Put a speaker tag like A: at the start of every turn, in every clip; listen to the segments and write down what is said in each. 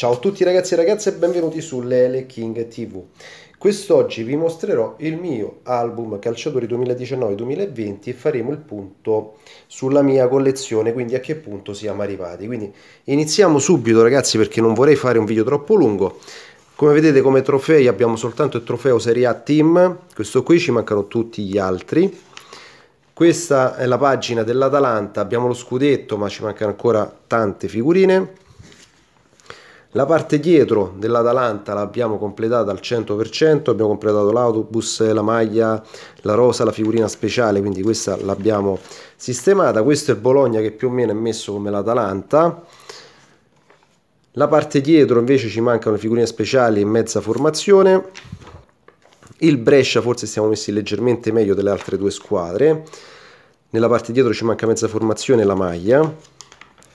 A: Ciao a tutti ragazzi e ragazze e benvenuti su Lele King TV. Quest'oggi vi mostrerò il mio album calciatori 2019-2020 e faremo il punto sulla mia collezione, quindi a che punto siamo arrivati. Quindi iniziamo subito ragazzi perché non vorrei fare un video troppo lungo. Come vedete come trofei abbiamo soltanto il trofeo Serie A Team, questo qui ci mancano tutti gli altri. Questa è la pagina dell'Atalanta, abbiamo lo scudetto ma ci mancano ancora tante figurine la parte dietro dell'Atalanta l'abbiamo completata al 100%, abbiamo completato l'autobus, la maglia, la rosa, la figurina speciale, quindi questa l'abbiamo sistemata. Questo è il Bologna che più o meno è messo come l'Atalanta. La parte dietro invece ci mancano le figurine speciali in mezza formazione. Il Brescia forse siamo messi leggermente meglio delle altre due squadre. Nella parte dietro ci manca mezza formazione e la maglia.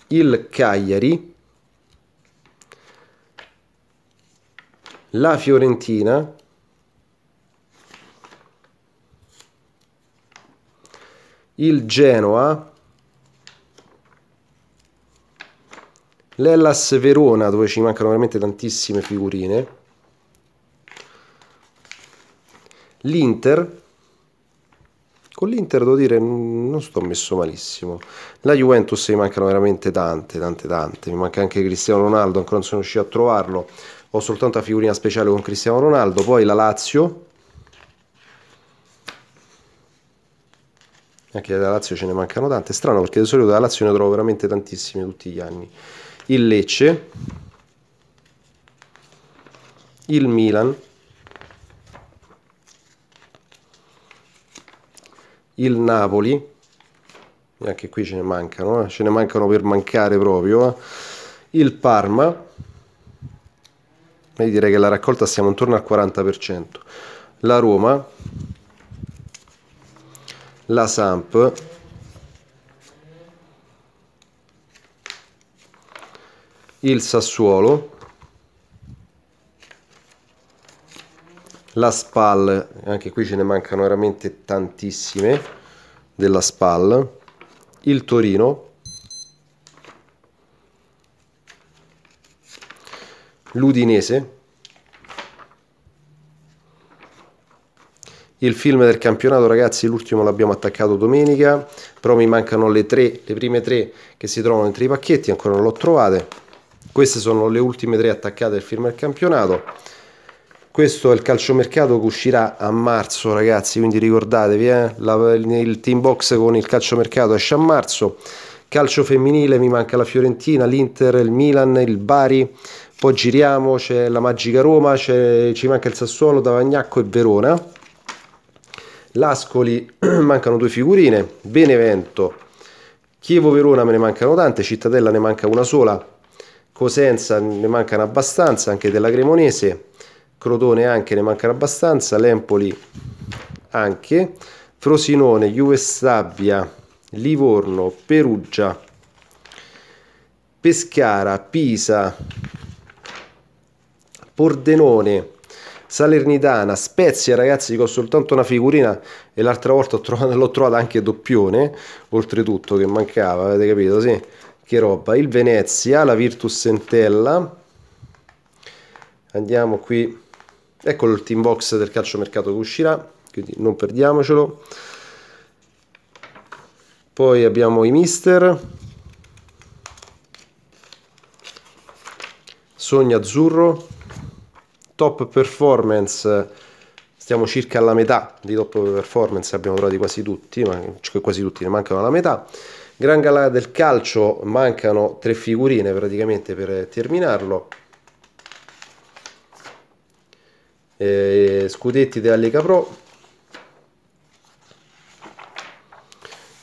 A: Il Cagliari la Fiorentina il Genoa l'Ellas Verona dove ci mancano veramente tantissime figurine l'Inter con l'Inter devo dire non sto messo malissimo la Juventus mi mancano veramente tante tante tante mi manca anche Cristiano Ronaldo ancora non sono riuscito a trovarlo ho soltanto la figurina speciale con Cristiano Ronaldo, poi la Lazio, anche da Lazio ce ne mancano tante, strano perché di solito da Lazio ne trovo veramente tantissime tutti gli anni, il Lecce, il Milan, il Napoli, anche qui ce ne mancano, eh? ce ne mancano per mancare proprio, eh? il Parma, quindi direi che la raccolta siamo intorno al 40%. La Roma, la Samp, il Sassuolo, la SPAL, anche qui ce ne mancano veramente tantissime della SPAL, il Torino, l'Udinese, il film del campionato ragazzi l'ultimo l'abbiamo attaccato domenica, però mi mancano le tre, le prime tre che si trovano entro i pacchetti, ancora non l'ho trovate, queste sono le ultime tre attaccate del film del campionato, questo è il calciomercato che uscirà a marzo ragazzi, quindi ricordatevi, eh? La, il team box con il calciomercato esce a marzo, calcio femminile mi manca la Fiorentina, l'Inter, il Milan, il Bari, poi giriamo, c'è la Magica Roma, ci manca il Sassuolo, Davagnacco e Verona. L'Ascoli mancano due figurine, Benevento, Chievo-Verona me ne mancano tante, Cittadella ne manca una sola, Cosenza ne mancano abbastanza, anche della Cremonese, Crotone anche ne mancano abbastanza, Lempoli anche, Frosinone, Juve Stabia, Livorno, Perugia, Pescara, Pisa, Pordenone, Salernitana, Spezia ragazzi che ho soltanto una figurina e l'altra volta l'ho trovata anche doppione, oltretutto che mancava, avete capito? Sì, che roba. Il Venezia, la Virtus Sentella, andiamo qui, ecco il team box del calciomercato che uscirà, quindi non perdiamocelo poi abbiamo i mister sogno azzurro top performance stiamo circa alla metà di top performance abbiamo trovati quasi tutti ma quasi tutti ne mancano la metà gran gala del calcio mancano tre figurine praticamente per terminarlo eh, scudetti della Lega Pro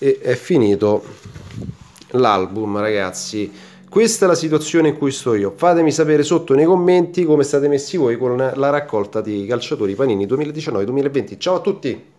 A: e è finito l'album ragazzi questa è la situazione in cui sto io fatemi sapere sotto nei commenti come state messi voi con la raccolta di calciatori panini 2019-2020 ciao a tutti